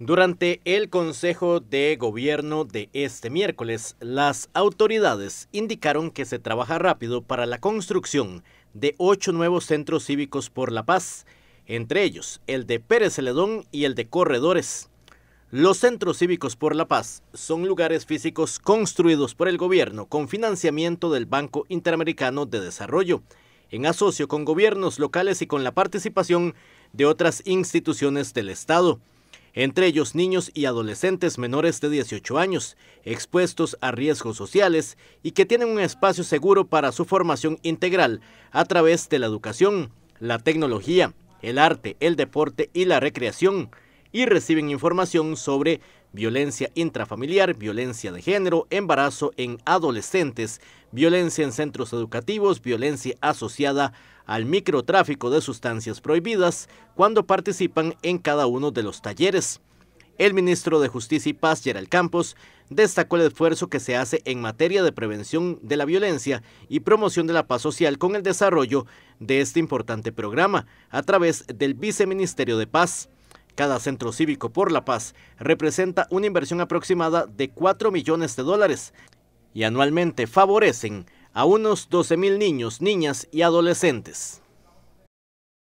Durante el Consejo de Gobierno de este miércoles, las autoridades indicaron que se trabaja rápido para la construcción de ocho nuevos centros cívicos por la paz, entre ellos el de Pérez Celedón y el de Corredores. Los centros cívicos por la paz son lugares físicos construidos por el gobierno con financiamiento del Banco Interamericano de Desarrollo, en asocio con gobiernos locales y con la participación de otras instituciones del Estado entre ellos niños y adolescentes menores de 18 años, expuestos a riesgos sociales y que tienen un espacio seguro para su formación integral a través de la educación, la tecnología, el arte, el deporte y la recreación y reciben información sobre violencia intrafamiliar, violencia de género, embarazo en adolescentes, violencia en centros educativos, violencia asociada al microtráfico de sustancias prohibidas cuando participan en cada uno de los talleres. El ministro de Justicia y Paz, Gerald Campos, destacó el esfuerzo que se hace en materia de prevención de la violencia y promoción de la paz social con el desarrollo de este importante programa a través del Viceministerio de Paz. Cada centro cívico por la paz representa una inversión aproximada de 4 millones de dólares y anualmente favorecen a unos 12 mil niños, niñas y adolescentes.